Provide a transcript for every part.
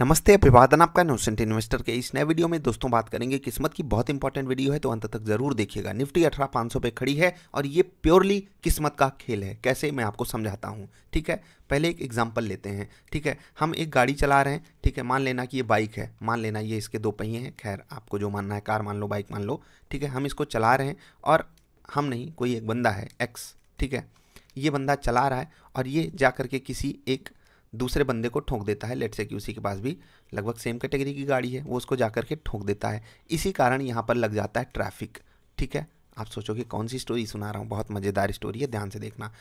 नमस्ते अभिवादन आपका नोसेंट इन्वेस्टर के इस नए वीडियो में दोस्तों बात करेंगे किस्मत की बहुत इंपॉर्टेंट वीडियो है तो अंत तक जरूर देखिएगा निफ्टी अठारह पाँच सौ पे खड़ी है और ये प्योरली किस्मत का खेल है कैसे मैं आपको समझाता हूँ ठीक है पहले एक एग्जाम्पल लेते हैं ठीक है हम एक गाड़ी चला रहे हैं ठीक है मान लेना कि ये बाइक है मान लेना ये इसके दो पहिए हैं खैर आपको जो मानना है कार मान लो बाइक मान लो ठीक है हम इसको चला रहे हैं और हम नहीं कोई एक बंदा है एक्स ठीक है ये बंदा चला रहा है और ये जा करके किसी एक दूसरे बंदे को ठोंक देता है लेट से कि उसी के पास भी लगभग सेम कैटेगरी की गाड़ी है वो उसको जा करके ठोंक देता है इसी कारण यहाँ पर लग जाता है ट्रैफिक ठीक है आप सोचोगे कौन सी स्टोरी सुना रहा हूँ बहुत मज़ेदार स्टोरी है ध्यान से देखना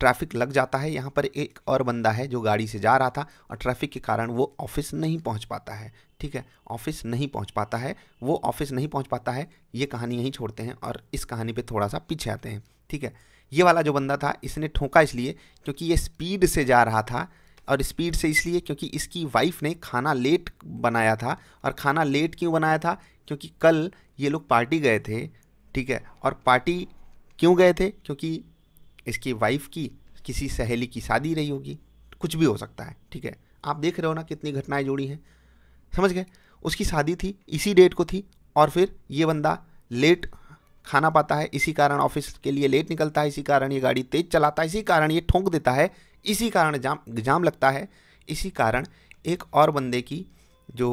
ट्रैफिक लग जाता है यहाँ पर एक और बंदा है जो गाड़ी से जा रहा था और ट्रैफिक के कारण वो ऑफिस नहीं पहुँच पाता है ठीक है ऑफिस नहीं पहुँच पाता है वो ऑफिस नहीं पहुँच पाता है ये कहानी यहीं छोड़ते हैं और इस कहानी पर थोड़ा सा पीछे आते हैं ठीक है ये वाला जो बंदा था इसने ठोंका इसलिए क्योंकि ये स्पीड से जा रहा था और स्पीड से इसलिए क्योंकि इसकी वाइफ ने खाना लेट बनाया था और खाना लेट क्यों बनाया था क्योंकि कल ये लोग पार्टी गए थे ठीक है और पार्टी क्यों गए थे क्योंकि इसकी वाइफ की किसी सहेली की शादी रही होगी कुछ भी हो सकता है ठीक है आप देख रहे हो ना कितनी घटनाएं जुड़ी हैं समझ गए उसकी शादी थी इसी डेट को थी और फिर ये बंदा लेट खाना पाता है इसी कारण ऑफिस के लिए लेट निकलता है इसी कारण ये गाड़ी तेज चलाता है इसी कारण ये ठोंक देता है इसी कारण जाम जाम लगता है इसी कारण एक और बंदे की जो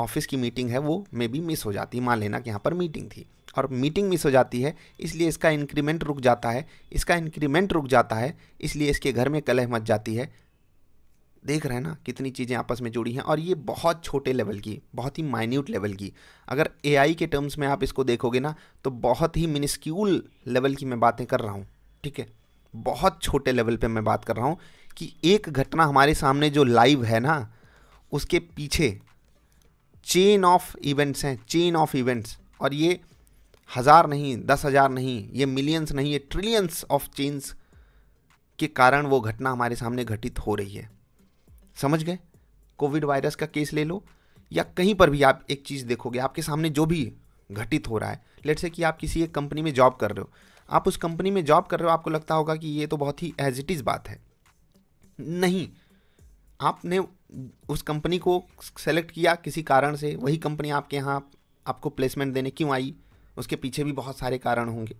ऑफिस की मीटिंग है वो मे बी मिस हो जाती मान लेना कि यहाँ पर मीटिंग थी और मीटिंग मिस हो जाती है इसलिए इसका इंक्रीमेंट रुक जाता है इसका इंक्रीमेंट रुक जाता है इसलिए इसके घर में कलह मच जाती है देख रहे हैं ना कितनी चीज़ें आपस में जुड़ी हैं और ये बहुत छोटे लेवल की बहुत ही माइन्यूट लेवल की अगर ए के टर्म्स में आप इसको देखोगे ना तो बहुत ही मिनिस्क्यूल लेवल की मैं बातें कर रहा हूँ ठीक है बहुत छोटे लेवल पे मैं बात कर रहा हूँ कि एक घटना हमारे सामने जो लाइव है ना उसके पीछे चेन ऑफ इवेंट्स हैं चेन ऑफ इवेंट्स और ये हज़ार नहीं दस हज़ार नहीं ये मिलियंस नहीं ये ट्रिलियंस ऑफ चेन्स के कारण वो घटना हमारे सामने घटित हो रही है समझ गए कोविड वायरस का केस ले लो या कहीं पर भी आप एक चीज़ देखोगे आपके सामने जो भी घटित हो रहा है लेट से कि आप किसी एक कंपनी में जॉब कर रहे हो आप उस कंपनी में जॉब कर रहे हो आपको लगता होगा कि ये तो बहुत ही एज इट इज़ बात है नहीं आपने उस कंपनी को सेलेक्ट किया किसी कारण से वही कंपनी आपके यहाँ आपको प्लेसमेंट देने क्यों आई उसके पीछे भी बहुत सारे कारण होंगे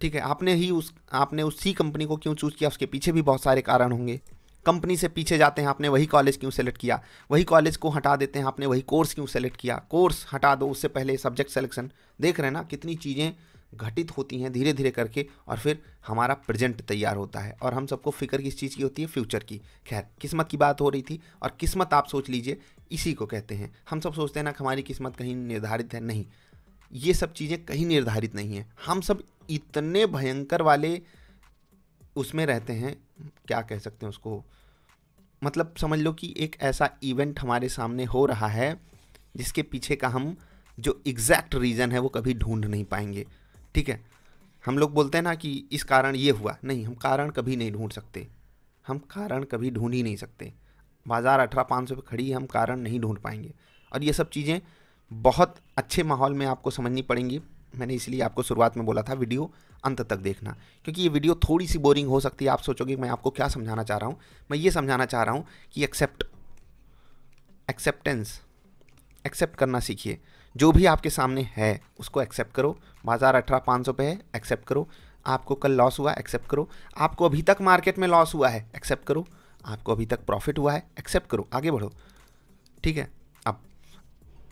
ठीक है आपने ही उस आपने उसी कंपनी को क्यों चूज़ किया उसके पीछे भी बहुत सारे कारण होंगे कंपनी से पीछे जाते हैं आपने वही कॉलेज क्यों सेलेक्ट किया वही कॉलेज को हटा देते हैं आपने वही कोर्स क्यों सेलेक्ट किया कोर्स हटा दो उससे पहले सब्जेक्ट सेलेक्शन देख रहे हैं ना कितनी चीज़ें घटित होती हैं धीरे धीरे करके और फिर हमारा प्रेजेंट तैयार होता है और हम सबको फिक्र किस चीज़ की होती है फ्यूचर की खैर किस्मत की बात हो रही थी और किस्मत आप सोच लीजिए इसी को कहते हैं हम सब सोचते हैं ना कि हमारी किस्मत कहीं निर्धारित है नहीं ये सब चीज़ें कहीं निर्धारित नहीं हैं हम सब इतने भयंकर वाले उसमें रहते हैं क्या कह सकते हैं उसको मतलब समझ लो कि एक ऐसा इवेंट हमारे सामने हो रहा है जिसके पीछे का हम जो एग्जैक्ट रीज़न है वो कभी ढूंढ नहीं पाएंगे ठीक है हम लोग बोलते हैं ना कि इस कारण ये हुआ नहीं हम कारण कभी नहीं ढूंढ सकते हम कारण कभी ढूंढ ही नहीं सकते बाज़ार अठारह पाँच सौ पर खड़ी है हम कारण नहीं ढूंढ पाएंगे और ये सब चीज़ें बहुत अच्छे माहौल में आपको समझनी पड़ेंगी मैंने इसलिए आपको शुरुआत में बोला था वीडियो अंत तक देखना क्योंकि ये वीडियो थोड़ी सी बोरिंग हो सकती है आप सोचोगे मैं आपको क्या समझाना चाह रहा हूँ मैं ये समझाना चाह रहा हूँ कि एक्सेप्ट एक्सेप्टेंस एक्सेप्ट करना सीखिए जो भी आपके सामने है उसको एक्सेप्ट करो बाज़ार अठारह पाँच सौ पे है एक्सेप्ट करो आपको कल लॉस हुआ एक्सेप्ट करो आपको अभी तक मार्केट में लॉस हुआ है एक्सेप्ट करो आपको अभी तक प्रॉफिट हुआ है एक्सेप्ट करो आगे बढ़ो ठीक है अब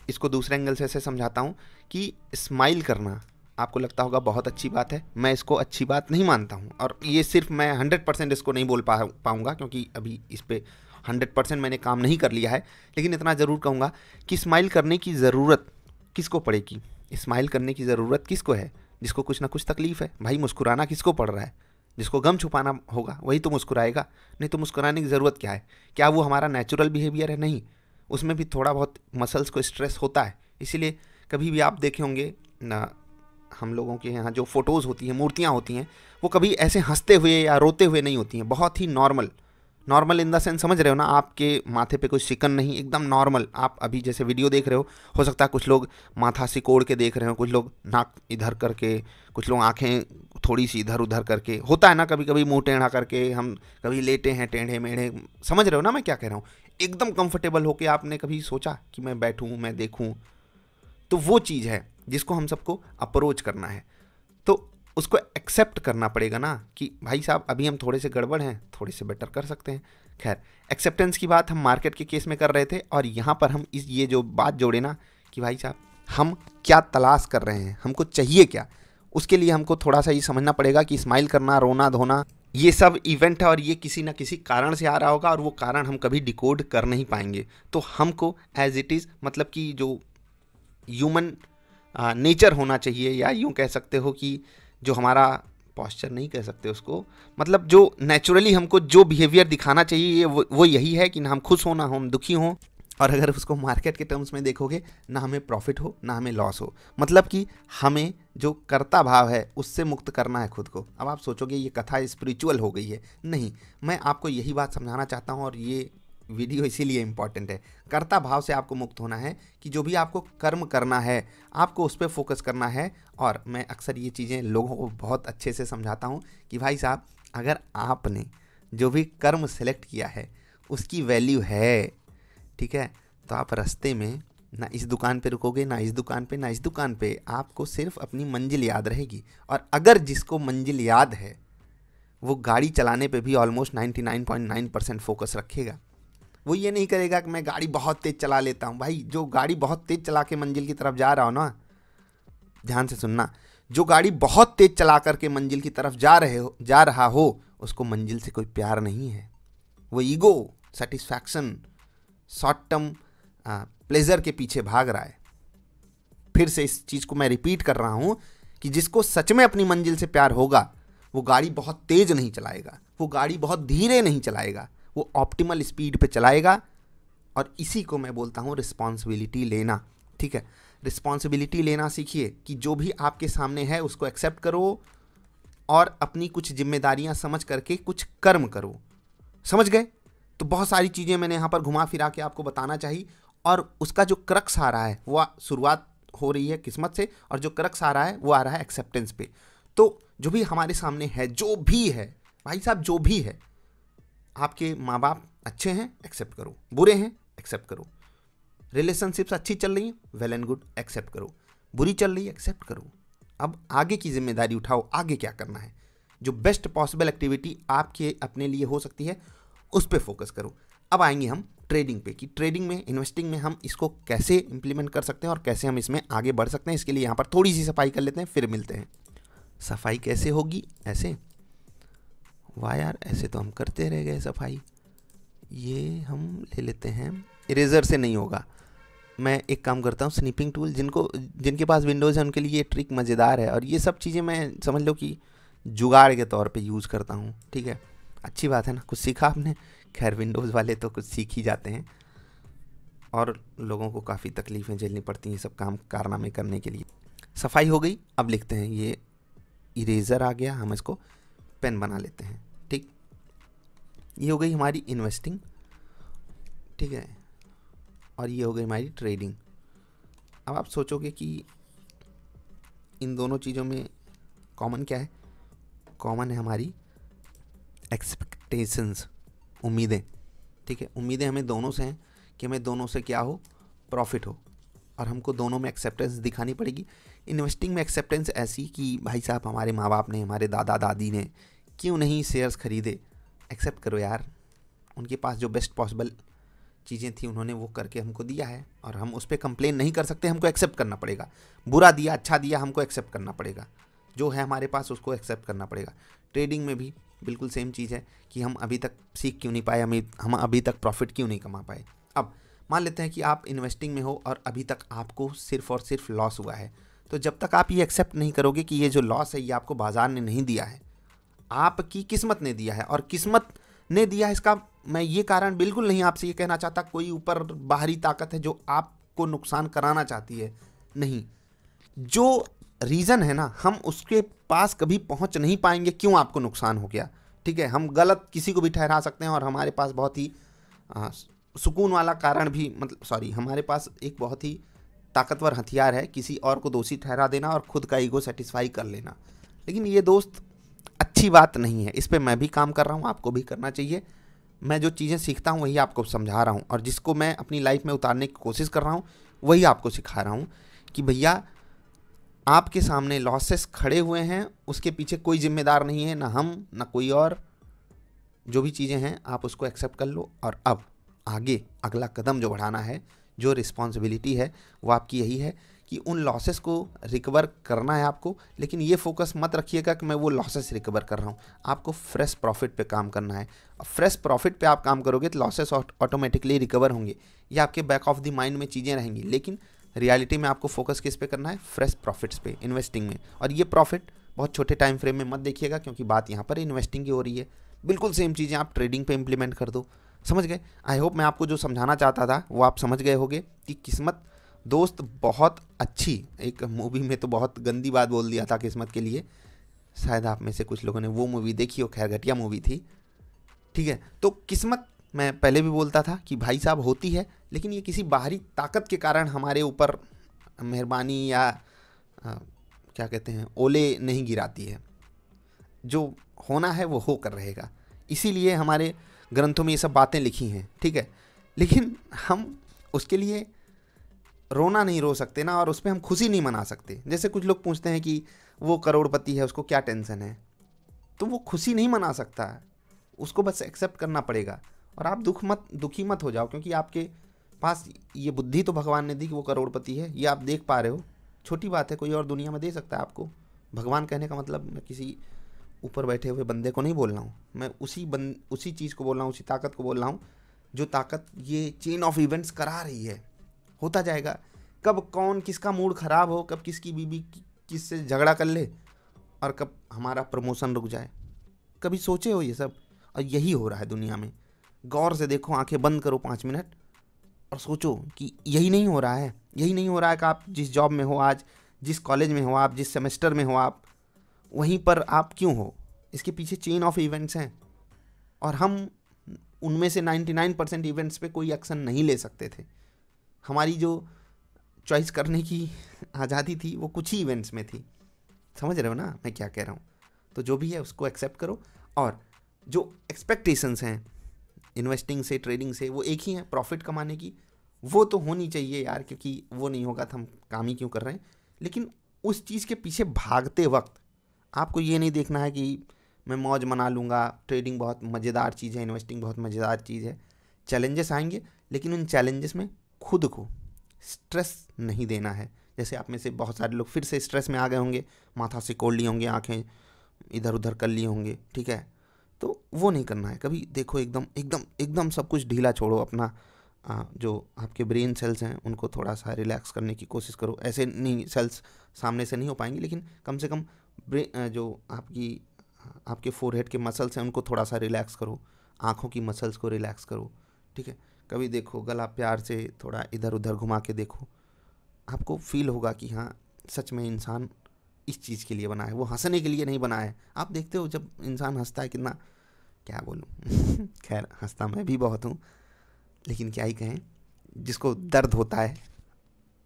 इसको दूसरे एंगल से ऐसे समझाता हूँ कि स्माइल करना आपको लगता होगा बहुत अच्छी बात है मैं इसको अच्छी बात नहीं मानता हूँ और ये सिर्फ मैं हंड्रेड परसेंट इसको नहीं बोल पा पाऊँगा क्योंकि अभी इस पर हंड्रेड परसेंट मैंने काम नहीं कर लिया है लेकिन इतना ज़रूर कहूँगा कि स्माइल करने की ज़रूरत किसको पड़ेगी स्माइल करने की ज़रूरत किसको है जिसको कुछ ना कुछ तकलीफ़ है भाई मुस्कुराना किसको पड़ रहा है जिसको गम छुपाना होगा वही तो मुस्कुराएगा नहीं तो मुस्कुराने की ज़रूरत क्या है क्या वो हमारा नेचुरल बिहेवियर है नहीं उसमें भी थोड़ा बहुत मसल्स को स्ट्रेस होता है इसीलिए कभी भी आप देखे होंगे ना हम लोगों के यहाँ जो फ़ोटोज़ होती हैं मूर्तियाँ होती हैं वो कभी ऐसे हंसते हुए या रोते हुए नहीं होती हैं बहुत ही normal normal in the sense समझ रहे हो ना आपके माथे पे कोई सिकन नहीं एकदम नॉर्मल आप अभी जैसे वीडियो देख रहे हो हो सकता है कुछ लोग माथा सिकोड़ के देख रहे हो कुछ लोग नाक इधर करके कुछ लोग आँखें थोड़ी सी इधर उधर करके होता है ना कभी कभी मुंह टेढ़ा करके हम कभी लेटे हैं टेढ़े मेढ़े समझ रहे हो ना मैं क्या कह रहा हूँ एकदम कंफर्टेबल होकर आपने कभी सोचा कि मैं बैठूँ मैं देखूँ तो वो चीज़ है जिसको हम सबको अप्रोच करना है उसको एक्सेप्ट करना पड़ेगा ना कि भाई साहब अभी हम थोड़े से गड़बड़ हैं थोड़े से बेटर कर सकते हैं खैर एक्सेप्टेंस की बात हम मार्केट के केस में कर रहे थे और यहाँ पर हम इस ये जो बात जोड़े ना कि भाई साहब हम क्या तलाश कर रहे हैं हमको चाहिए क्या उसके लिए हमको थोड़ा सा ये समझना पड़ेगा कि स्माइल करना रोना धोना ये सब इवेंट है और ये किसी ना किसी कारण से आ रहा होगा और वो कारण हम कभी डिकोड कर नहीं पाएंगे तो हमको एज इट इज़ मतलब कि जो ह्यूमन नेचर होना चाहिए या यूँ कह सकते हो कि जो हमारा पॉस्चर नहीं कह सकते उसको मतलब जो नेचुरली हमको जो बिहेवियर दिखाना चाहिए ये वो, वो यही है कि ना हम खुश हों ना हम दुखी हों और अगर उसको मार्केट के टर्म्स में देखोगे ना हमें प्रॉफिट हो ना हमें लॉस हो मतलब कि हमें जो कर्ता भाव है उससे मुक्त करना है खुद को अब आप सोचोगे ये कथा स्पिरिचुअल हो गई है नहीं मैं आपको यही बात समझाना चाहता हूँ और ये वीडियो इसीलिए इम्पॉर्टेंट है कर्ता भाव से आपको मुक्त होना है कि जो भी आपको कर्म करना है आपको उस पर फोकस करना है और मैं अक्सर ये चीज़ें लोगों को बहुत अच्छे से समझाता हूँ कि भाई साहब अगर आपने जो भी कर्म सेलेक्ट किया है उसकी वैल्यू है ठीक है तो आप रस्ते में ना इस दुकान पे रुकोगे ना इस दुकान पे ना इस दुकान पे आपको सिर्फ अपनी मंजिल याद रहेगी और अगर जिसको मंजिल याद है वो गाड़ी चलाने पे भी ऑलमोस्ट 99.9 परसेंट फोकस रखेगा वो ये नहीं करेगा कि मैं गाड़ी बहुत तेज़ चला लेता हूँ भाई जो गाड़ी बहुत तेज़ चला के मंजिल की तरफ जा रहा हो ना ध्यान से सुनना जो गाड़ी बहुत तेज़ चला करके मंजिल की तरफ जा रहे हो जा रहा हो उसको मंजिल से कोई प्यार नहीं है वो ego satisfaction short term pleasure के पीछे भाग रहा है फिर से इस चीज़ को मैं रिपीट कर रहा हूँ कि जिसको सच में अपनी मंजिल से प्यार होगा वो गाड़ी बहुत तेज़ नहीं चलाएगा वो गाड़ी बहुत धीरे नहीं चलाएगा वो ऑप्टिमल स्पीड पे चलाएगा और इसी को मैं बोलता हूँ रिस्पॉन्सिबिलिटी लेना ठीक है रिस्पॉन्सिबिलिटी लेना सीखिए कि जो भी आपके सामने है उसको एक्सेप्ट करो और अपनी कुछ जिम्मेदारियाँ समझ करके कुछ कर्म करो समझ गए तो बहुत सारी चीज़ें मैंने यहाँ पर घुमा फिरा के आपको बताना चाहिए और उसका जो क्रक्स आ रहा है वो शुरुआत हो रही है किस्मत से और जो क्रक्स आ रहा है वो आ रहा है एक्सेप्टेंस पे तो जो भी हमारे सामने है जो भी है भाई साहब जो भी है आपके माँ बाप अच्छे हैं एक्सेप्ट करो बुरे हैं एक्सेप्ट करो रिलेशनशिप्स अच्छी चल रही हैं वेल एंड गुड एक्सेप्ट करो बुरी चल रही है एक्सेप्ट करो अब आगे की जिम्मेदारी उठाओ आगे क्या करना है जो बेस्ट पॉसिबल एक्टिविटी आपके अपने लिए हो सकती है उस पर फोकस करो अब आएंगे हम ट्रेडिंग पे कि ट्रेडिंग में इन्वेस्टिंग में हम इसको कैसे इंप्लीमेंट कर सकते हैं और कैसे हम इसमें आगे बढ़ सकते हैं इसके लिए यहाँ पर थोड़ी सी सफाई कर लेते हैं फिर मिलते हैं सफाई कैसे होगी ऐसे वाह यार ऐसे तो हम करते रह गए सफाई ये हम ले लेते हैं इरेजर से नहीं होगा मैं एक काम करता हूँ स्निपिंग टूल जिनको जिनके पास विंडोज़ है उनके लिए ये ट्रिक मज़ेदार है और ये सब चीज़ें मैं समझ लो कि जुगाड़ के तौर पे यूज़ करता हूँ ठीक है अच्छी बात है ना कुछ सीखा आपने खैर विंडोज़ वाले तो कुछ सीख ही जाते हैं और लोगों को काफ़ी तकलीफ़ें झेलनी पड़ती हैं सब काम कारनामे करने के लिए सफाई हो गई अब लिखते हैं ये इरेज़र आ गया हम इसको पेन बना लेते हैं ठीक ये हो गई हमारी इन्वेस्टिंग ठीक है और ये हो गई हमारी ट्रेडिंग अब आप सोचोगे कि इन दोनों चीज़ों में कॉमन क्या है कॉमन है हमारी एक्सपेक्टेशंस उम्मीदें ठीक है उम्मीदें हमें दोनों से हैं कि हमें दोनों से क्या हो प्रॉफिट हो और हमको दोनों में एक्सेप्टेंस दिखानी पड़ेगी इन्वेस्टिंग में एक्सेप्टेंस ऐसी कि भाई साहब हमारे माँ बाप ने हमारे दादा दादी ने क्यों नहीं शेयर्स ख़रीदे एक्सेप्ट करो यार उनके पास जो बेस्ट पॉसिबल चीज़ें थी उन्होंने वो करके हमको दिया है और हम उस पर कंप्लेन नहीं कर सकते हमको एक्सेप्ट करना पड़ेगा बुरा दिया अच्छा दिया हमको एक्सेप्ट करना पड़ेगा जो है हमारे पास उसको एक्सेप्ट करना पड़ेगा ट्रेडिंग में भी बिल्कुल सेम चीज़ है कि हम अभी तक सीख क्यों नहीं पाए हम अभी तक प्रॉफिट क्यों नहीं कमा पाए अब मान लेते हैं कि आप इन्वेस्टिंग में हो और अभी तक आपको सिर्फ और सिर्फ लॉस हुआ है तो जब तक आप ये एक्सेप्ट नहीं करोगे कि ये जो लॉस है ये आपको बाज़ार ने नहीं दिया है आपकी किस्मत ने दिया है और किस्मत ने दिया है इसका मैं ये कारण बिल्कुल नहीं आपसे ये कहना चाहता कोई ऊपर बाहरी ताकत है जो आपको नुकसान कराना चाहती है नहीं जो रीज़न है ना हम उसके पास कभी पहुंच नहीं पाएंगे क्यों आपको नुकसान हो गया ठीक है हम गलत किसी को भी ठहरा सकते हैं और हमारे पास बहुत ही सुकून वाला कारण भी मतलब सॉरी हमारे पास एक बहुत ही ताकतवर हथियार है किसी और को दोषी ठहरा देना और खुद का ईगो सेटिस्फाई कर लेना लेकिन ये दोस्त अच्छी बात नहीं है इस पर मैं भी काम कर रहा हूँ आपको भी करना चाहिए मैं जो चीज़ें सीखता हूँ वही आपको समझा रहा हूँ और जिसको मैं अपनी लाइफ में उतारने की कोशिश कर रहा हूँ वही आपको सिखा रहा हूँ कि भैया आपके सामने लॉसेस खड़े हुए हैं उसके पीछे कोई जिम्मेदार नहीं है ना हम ना कोई और जो भी चीज़ें हैं आप उसको एक्सेप्ट कर लो और अब आगे अगला कदम जो बढ़ाना है जो रिस्पॉन्सिबिलिटी है वो आपकी यही है कि उन लॉसेस को रिकवर करना है आपको लेकिन ये फोकस मत रखिएगा कि मैं वो लॉसेस रिकवर कर रहा हूँ आपको फ्रेश प्रॉफिट पे काम करना है फ्रेश प्रॉफिट पे आप काम करोगे तो लॉसेस ऑटोमेटिकली रिकवर होंगे ये आपके बैक ऑफ द माइंड में चीज़ें रहेंगी लेकिन रियलिटी में आपको फोकस किस पे करना है फ्रेश प्रॉफिट्स पे इन्वेस्टिंग में और ये प्रॉफिट बहुत छोटे टाइम फ्रेम में मत देखिएगा क्योंकि बात यहाँ पर इन्वेस्टिंग की हो रही है बिल्कुल सेम चीज़ें आप ट्रेडिंग पे इम्प्लीमेंट कर दो समझ गए आई होप मैं आपको जो समझाना चाहता था वो आप समझ गए होगे कि किस्मत दोस्त बहुत अच्छी एक मूवी में तो बहुत गंदी बात बोल दिया था किस्मत के लिए शायद आप में से कुछ लोगों ने वो मूवी देखी हो खैर घटिया मूवी थी ठीक है तो किस्मत मैं पहले भी बोलता था कि भाई साहब होती है लेकिन ये किसी बाहरी ताकत के कारण हमारे ऊपर मेहरबानी या आ, क्या कहते हैं ओले नहीं गिराती है जो होना है वो हो कर रहेगा इसीलिए हमारे ग्रंथों में ये सब बातें लिखी हैं ठीक है लेकिन हम उसके लिए रोना नहीं रो सकते ना और उस पर हम खुशी नहीं मना सकते जैसे कुछ लोग पूछते हैं कि वो करोड़पति है उसको क्या टेंशन है तो वो खुशी नहीं मना सकता है उसको बस एक्सेप्ट करना पड़ेगा और आप दुख मत दुखी मत हो जाओ क्योंकि आपके पास ये बुद्धि तो भगवान ने दी कि वो करोड़पति है ये आप देख पा रहे हो छोटी बात है कोई और दुनिया में दे सकता है आपको भगवान कहने का मतलब किसी ऊपर बैठे हुए बंदे को नहीं बोल रहा हूँ मैं उसी बन उसी चीज़ को बोल रहा हूँ उसी ताकत को बोल रहा हूँ जो ताकत ये चेन ऑफ इवेंट्स करा रही है होता जाएगा कब कौन किसका मूड ख़राब हो कब किसकी बीबी किस किससे झगड़ा कर ले और कब हमारा प्रमोशन रुक जाए कभी सोचे हो ये सब और यही हो रहा है दुनिया में गौर से देखो आंखें बंद करो पाँच मिनट और सोचो कि यही नहीं हो रहा है यही नहीं हो रहा है कि आप जिस जॉब में हो आज जिस कॉलेज में हो आप जिस सेमेस्टर में हो आप वहीं पर आप क्यों हो इसके पीछे चेन ऑफ इवेंट्स हैं और हम उनमें से 99 परसेंट इवेंट्स पे कोई एक्शन नहीं ले सकते थे हमारी जो चॉइस करने की आज़ादी थी वो कुछ ही इवेंट्स में थी समझ रहे हो ना मैं क्या कह रहा हूँ तो जो भी है उसको एक्सेप्ट करो और जो एक्सपेक्टेशंस हैं इन्वेस्टिंग से ट्रेडिंग से वो एक ही है प्रॉफिट कमाने की वो तो होनी चाहिए यार क्योंकि वो नहीं होगा तो हम काम ही क्यों कर रहे हैं लेकिन उस चीज़ के पीछे भागते वक्त आपको ये नहीं देखना है कि मैं मौज मना लूँगा ट्रेडिंग बहुत मज़ेदार चीज़ है इन्वेस्टिंग बहुत मज़ेदार चीज़ है चैलेंजेस आएंगे लेकिन उन चैलेंजेस में खुद को स्ट्रेस नहीं देना है जैसे आप में से बहुत सारे लोग फिर से स्ट्रेस में आ गए होंगे माथा सिकोड़ लिए होंगे आँखें इधर उधर कर लिए होंगे ठीक है तो वो नहीं करना है कभी देखो एकदम एकदम एकदम सब कुछ ढीला छोड़ो अपना आ, जो आपके ब्रेन सेल्स हैं उनको थोड़ा सा रिलैक्स करने की कोशिश करो ऐसे नहीं सेल्स सामने से नहीं हो पाएंगे लेकिन कम से कम जो आपकी आपके फोरहेड के मसल्स हैं उनको थोड़ा सा रिलैक्स करो आँखों की मसल्स को रिलैक्स करो ठीक है कभी देखो गला प्यार से थोड़ा इधर उधर घुमा के देखो आपको फील होगा कि हाँ सच में इंसान इस चीज़ के लिए बना है वो हंसने के लिए नहीं बना है आप देखते हो जब इंसान हंसता है कितना क्या बोलूँ खैर हंसता मैं भी बहुत हूँ लेकिन क्या ही कहें जिसको दर्द होता है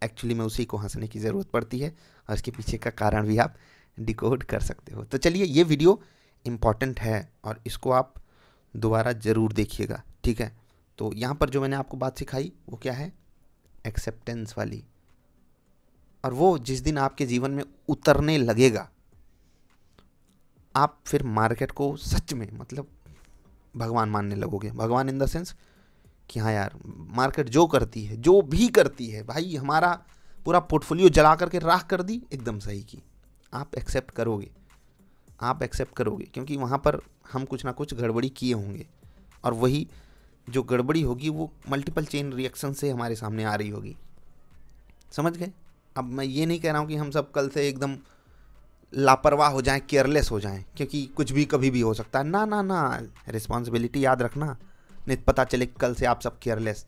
एक्चुअली में उसी को हंसने की ज़रूरत पड़ती है और इसके पीछे का कारण भी आप डिकोड कर सकते हो तो चलिए ये वीडियो इम्पॉर्टेंट है और इसको आप दोबारा ज़रूर देखिएगा ठीक है तो यहाँ पर जो मैंने आपको बात सिखाई वो क्या है एक्सेप्टेंस वाली और वो जिस दिन आपके जीवन में उतरने लगेगा आप फिर मार्केट को सच में मतलब भगवान मानने लगोगे भगवान इन द सेंस कि हाँ यार मार्केट जो करती है जो भी करती है भाई हमारा पूरा पोर्टफोलियो जला करके राख कर दी एकदम सही की आप एक्सेप्ट करोगे आप एक्सेप्ट करोगे क्योंकि वहाँ पर हम कुछ ना कुछ गड़बड़ी किए होंगे और वही जो गड़बड़ी होगी वो मल्टीपल चेन रिएक्शन से हमारे सामने आ रही होगी समझ गए अब मैं ये नहीं कह रहा हूँ कि हम सब कल से एकदम लापरवाह हो जाएं केयरलेस हो जाएं क्योंकि कुछ भी कभी भी हो सकता है ना ना ना रिस्पॉन्सिबिलिटी याद रखना नहीं तो पता चले कल से आप सब केयरलेस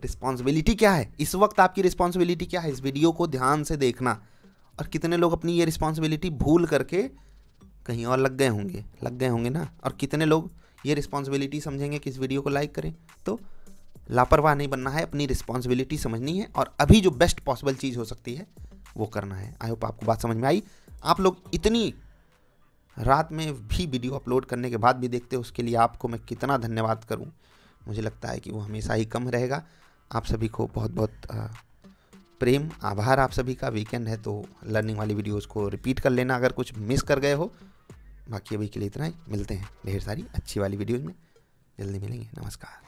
रिस्पॉन्सिबिलिटी क्या है इस वक्त आपकी रिस्पॉन्सिबिलिटी क्या है इस वीडियो को ध्यान से देखना और कितने लोग अपनी ये रिस्पॉन्सिबिलिटी भूल करके कहीं और लग गए होंगे लग गए होंगे ना और कितने लोग ये रिस्पॉन्सिबिलिटी समझेंगे कि इस वीडियो को लाइक करें तो लापरवाह नहीं बनना है अपनी रिस्पॉन्सिबिलिटी समझनी है और अभी जो बेस्ट पॉसिबल चीज़ हो सकती है वो करना है आई होप आपको बात समझ में आई आप लोग इतनी रात में भी वीडियो अपलोड करने के बाद भी देखते हो उसके लिए आपको मैं कितना धन्यवाद करूँ मुझे लगता है कि वो हमेशा ही कम रहेगा आप सभी को बहुत बहुत प्रेम आभार आप सभी का वीकेंड है तो लर्निंग वाली वीडियोस को रिपीट कर लेना अगर कुछ मिस कर गए हो बाकी अभी के लिए इतना ही मिलते हैं ढेर सारी अच्छी वाली वीडियोज़ में जल्दी मिलेंगे नमस्कार